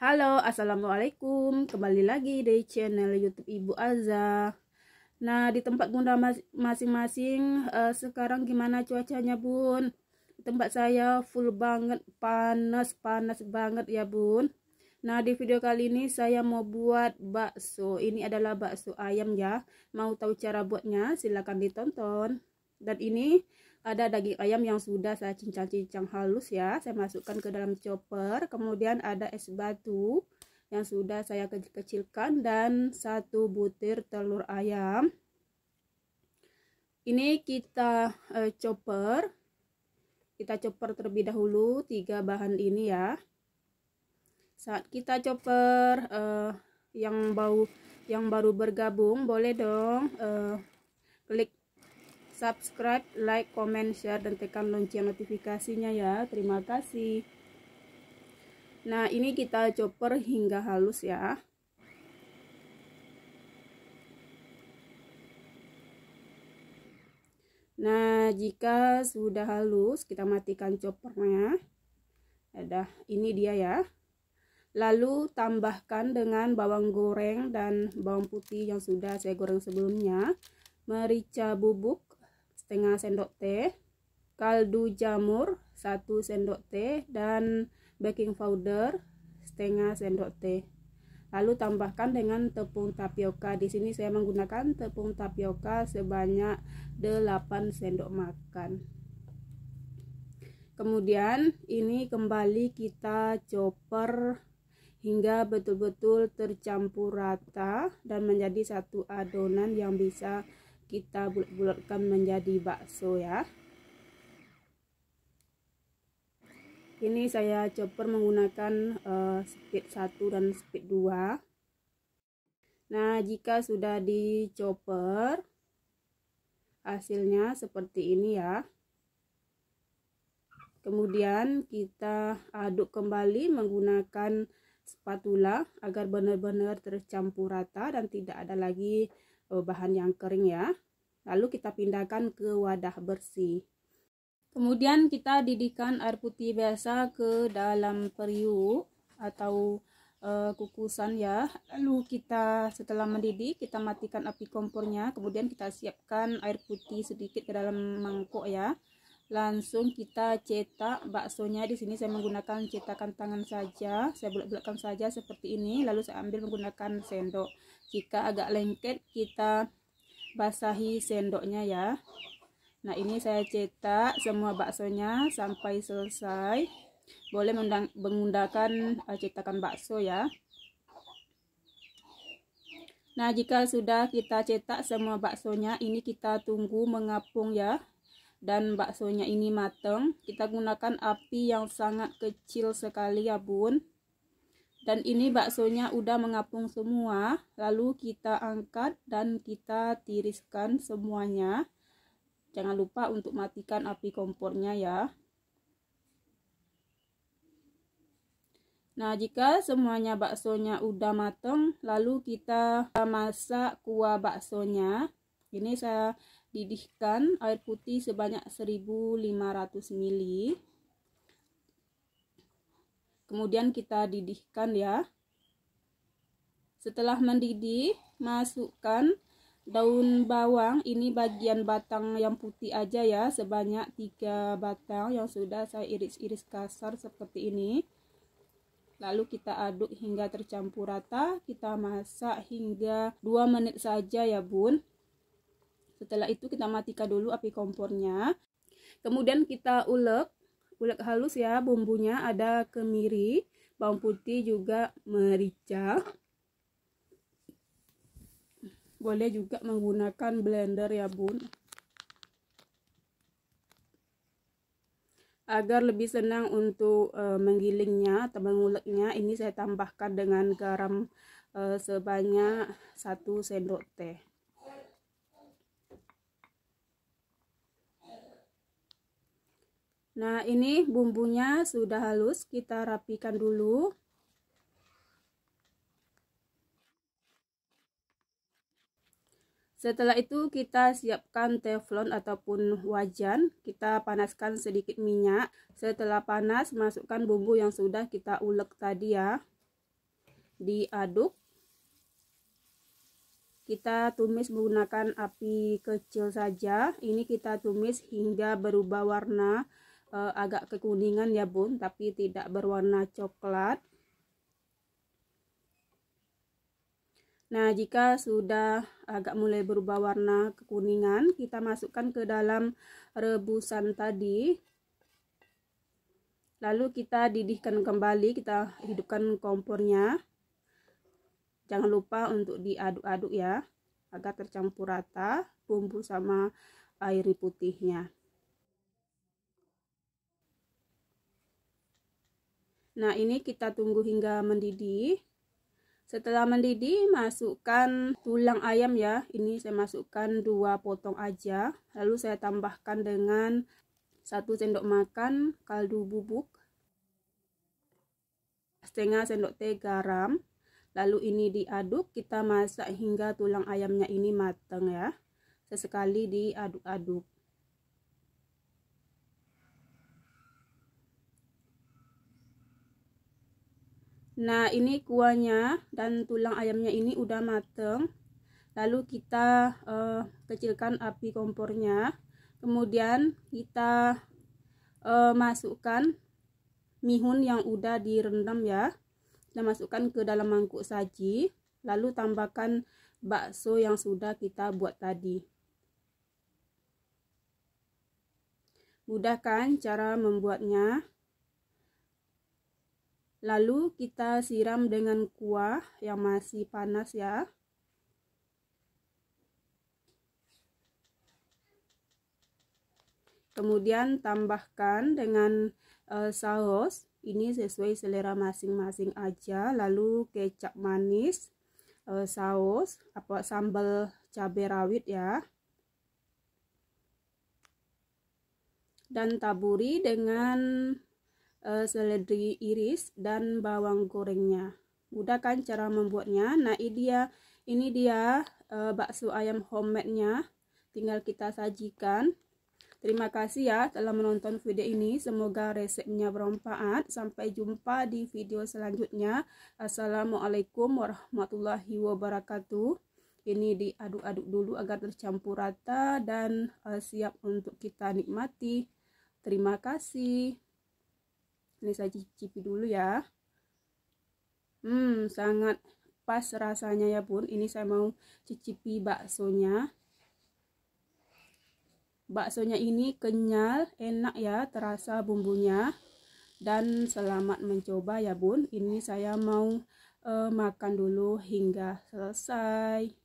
Halo, Assalamualaikum. Kembali lagi di channel YouTube Ibu Aza. Nah, di tempat bunda masing-masing uh, sekarang gimana cuacanya, Bun? Tempat saya full banget, panas, panas banget ya, Bun. Nah, di video kali ini saya mau buat bakso. Ini adalah bakso ayam ya. Mau tahu cara buatnya? Silahkan ditonton. Dan ini ada daging ayam yang sudah saya cincang-cincang halus ya saya masukkan ke dalam chopper kemudian ada es batu yang sudah saya kecil-kecilkan dan satu butir telur ayam ini kita eh, chopper kita chopper terlebih dahulu tiga bahan ini ya saat kita chopper eh, yang bau yang baru bergabung boleh dong eh, klik subscribe, like, komen, share, dan tekan lonceng notifikasinya ya. Terima kasih. Nah, ini kita chopper hingga halus ya. Nah, jika sudah halus, kita matikan choppernya. Ada, ya, ini dia ya. Lalu tambahkan dengan bawang goreng dan bawang putih yang sudah saya goreng sebelumnya, merica bubuk setengah sendok teh kaldu jamur satu sendok teh dan baking powder setengah sendok teh lalu tambahkan dengan tepung tapioka di sini saya menggunakan tepung tapioka sebanyak 8 sendok makan kemudian ini kembali kita chopper hingga betul-betul tercampur rata dan menjadi satu adonan yang bisa kita bulat-bulatkan menjadi bakso ya ini saya chopper menggunakan uh, speed 1 dan speed 2 nah jika sudah di chopper hasilnya seperti ini ya kemudian kita aduk kembali menggunakan spatula agar benar-benar tercampur rata dan tidak ada lagi Eh, bahan yang kering ya lalu kita pindahkan ke wadah bersih kemudian kita didihkan air putih biasa ke dalam periuk atau e, kukusan ya lalu kita setelah mendidih kita matikan api kompornya kemudian kita siapkan air putih sedikit ke dalam mangkok ya langsung kita cetak baksonya di sini saya menggunakan cetakan tangan saja saya bulat-bulatkan saja seperti ini lalu saya ambil menggunakan sendok jika agak lengket kita basahi sendoknya ya nah ini saya cetak semua baksonya sampai selesai boleh menggunakan eh, cetakan bakso ya nah jika sudah kita cetak semua baksonya ini kita tunggu mengapung ya dan baksonya ini mateng, kita gunakan api yang sangat kecil sekali ya bun dan ini baksonya udah mengapung semua lalu kita angkat dan kita tiriskan semuanya jangan lupa untuk matikan api kompornya ya Nah, jika semuanya baksonya udah mateng, lalu kita masak kuah baksonya. Ini saya didihkan air putih sebanyak 1500 ml kemudian kita didihkan ya setelah mendidih masukkan daun bawang ini bagian batang yang putih aja ya sebanyak 3 batang yang sudah saya iris-iris kasar seperti ini lalu kita aduk hingga tercampur rata kita masak hingga 2 menit saja ya bun setelah itu kita matikan dulu api kompornya. Kemudian kita ulek, ulek halus ya bumbunya ada kemiri, bawang putih juga merica. Boleh juga menggunakan blender ya, Bun. agar lebih senang untuk e, menggilingnya atau menguleknya ini saya tambahkan dengan garam e, sebanyak 1 sendok teh Nah, ini bumbunya sudah halus, kita rapikan dulu. Setelah itu kita siapkan teflon ataupun wajan, kita panaskan sedikit minyak. Setelah panas, masukkan bumbu yang sudah kita ulek tadi ya. Diaduk. Kita tumis menggunakan api kecil saja. Ini kita tumis hingga berubah warna uh, agak kekuningan ya bun tapi tidak berwarna coklat nah jika sudah agak mulai berubah warna kekuningan kita masukkan ke dalam rebusan tadi lalu kita didihkan kembali kita hidupkan kompornya jangan lupa untuk diaduk-aduk ya agar tercampur rata bumbu sama air putihnya Nah, ini kita tunggu hingga mendidih. Setelah mendidih, masukkan tulang ayam ya. Ini saya masukkan dua potong aja. Lalu saya tambahkan dengan satu sendok makan kaldu bubuk, setengah sendok teh garam. Lalu ini diaduk, kita masak hingga tulang ayamnya ini matang ya. Sesekali diaduk-aduk. Nah, ini kuahnya dan tulang ayamnya ini udah mateng. Lalu kita uh, kecilkan api kompornya. Kemudian kita uh, masukkan mihun yang udah direndam ya. Kita masukkan ke dalam mangkuk saji. Lalu tambahkan bakso yang sudah kita buat tadi. Mudah kan cara membuatnya? Lalu kita siram dengan kuah yang masih panas ya. Kemudian tambahkan dengan uh, saus, ini sesuai selera masing-masing aja. Lalu kecap manis, uh, saus, apa sambal cabai rawit ya. Dan taburi dengan uh, seledri iris dan bawang gorengnya mudah kan cara membuatnya nah ini dia ini dia uh, bakso ayam homemade nya tinggal kita sajikan terima kasih ya telah menonton video ini semoga resepnya bermanfaat sampai jumpa di video selanjutnya assalamualaikum warahmatullahi wabarakatuh ini diaduk-aduk dulu agar tercampur rata dan uh, siap untuk kita nikmati terima kasih ini saya cicipi dulu ya hmm sangat pas rasanya ya bun ini saya mau cicipi baksonya baksonya ini kenyal enak ya terasa bumbunya dan selamat mencoba ya bun ini saya mau uh, makan dulu hingga selesai